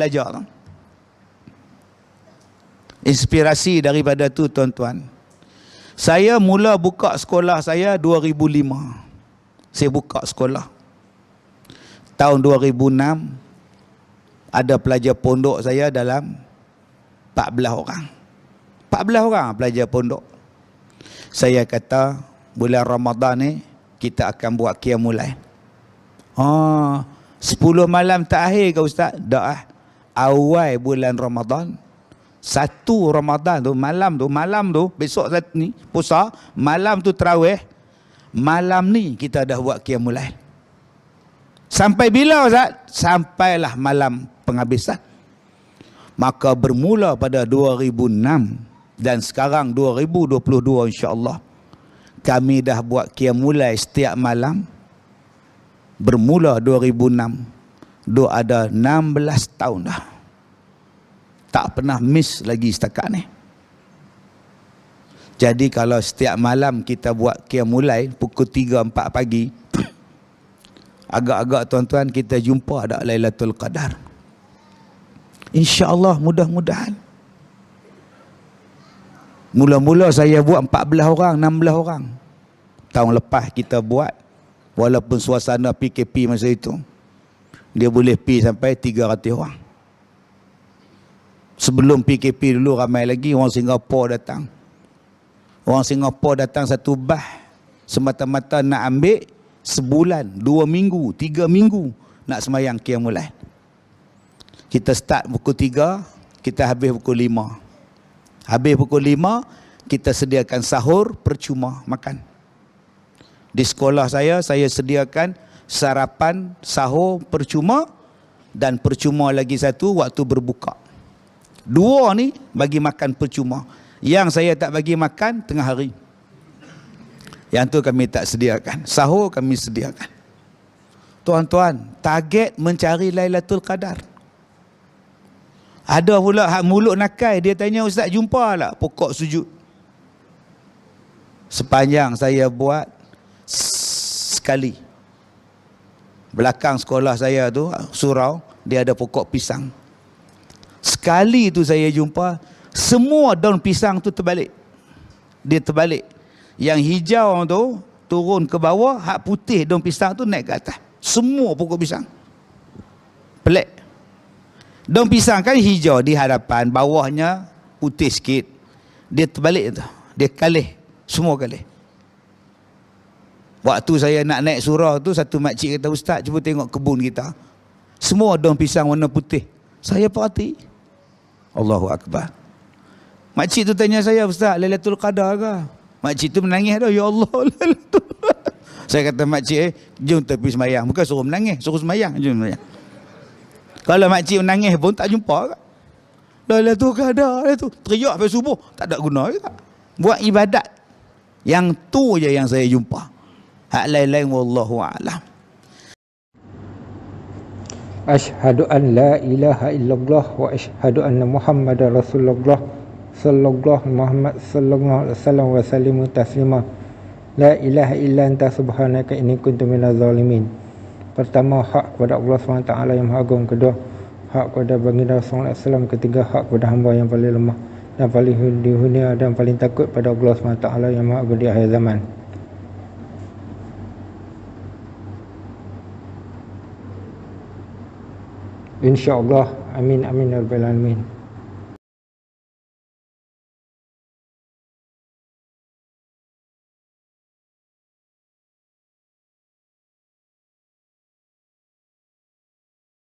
belajar. Inspirasi daripada tu tuan-tuan. Saya mula buka sekolah saya 2005. Saya buka sekolah. Tahun 2006 ada pelajar pondok saya dalam 14 orang. 14 orang pelajar pondok. Saya kata bulan Ramadan ni kita akan buat kiamulai. Ah, oh, 10 malam tak akhir ke ustaz? Dah awal bulan Ramadan satu Ramadan tu malam tu malam tu besok ni puasa malam tu terawih malam ni kita dah buat qiyamulail sampai bila ustaz sampailah malam penghabisan maka bermula pada 2006 dan sekarang 2022 Insya Allah kami dah buat qiyamulail setiap malam bermula 2006 dia ada 16 tahun dah. Tak pernah miss lagi setakat ni. Jadi kalau setiap malam kita buat kia mulai pukul 3 4 pagi agak-agak tuan-tuan kita jumpa ada Lailatul Qadar. Insya-Allah mudah-mudahan. Mula-mula saya buat 14 orang, 16 orang. Tahun lepas kita buat walaupun suasana PKP masa itu dia boleh pi sampai 300 orang. Sebelum PKP dulu ramai lagi orang Singapura datang. Orang Singapura datang satu bah semata-mata nak ambil sebulan, dua minggu, tiga minggu nak semayang Qiyamulat. Kita start pukul tiga, kita habis pukul lima. Habis pukul lima, kita sediakan sahur percuma makan. Di sekolah saya, saya sediakan sarapan, sahur, percuma dan percuma lagi satu waktu berbuka. Dua ni bagi makan percuma. Yang saya tak bagi makan tengah hari. Yang tu kami tak sediakan. Sahur kami sediakan. Tuan-tuan, target mencari Lailatul Qadar. Ada pula hak mulut nakai dia tanya ustaz jumpa lah pokok sujud. Sepanjang saya buat sekali belakang sekolah saya tu surau dia ada pokok pisang sekali tu saya jumpa semua daun pisang tu terbalik dia terbalik yang hijau tu turun ke bawah hak putih daun pisang tu naik ke atas semua pokok pisang pelik daun pisang kan hijau di hadapan bawahnya putih sikit dia terbalik tu dia kalih semua kalih Waktu saya nak naik surau tu satu makcik kata ustaz cuba tengok kebun kita. Semua daun pisang warna putih. Saya perhati. Allahu akbar. Makcik tu tanya saya ustaz Lailatul Qadar ke? Makcik tu menangis dah ya Allah Lailatul Saya kata makcik eh jom tepi semayang. Bukan suruh menangis, suruh semayang. Jom semayang. Kalau makcik menangis pun tak jumpa ke? Lailatul Qadar itu teriak sampai subuh tak ada guna ke? Buat ibadat yang tu je yang saya jumpa. Hak lain-lain wallahu a'lam. Ashhadu an la ilaha illallah wa ashhadu anna Muhammadar Rasulullah sallallahu Muhammad sallallahu alaihi wasallam wa sallimu taslima. La ilaha illa anta subhanaka inni kuntu minaz zalimin. Pertama hak kepada Allah SWT yang maha agung kedua hak kepada baginda Rasulullah SAW ketiga hak kepada hamba yang paling lemah dan paling dihunia dan paling takut pada Allah SWT yang maha agung di akhir zaman. insyaallah amin amin ya rabbal alamin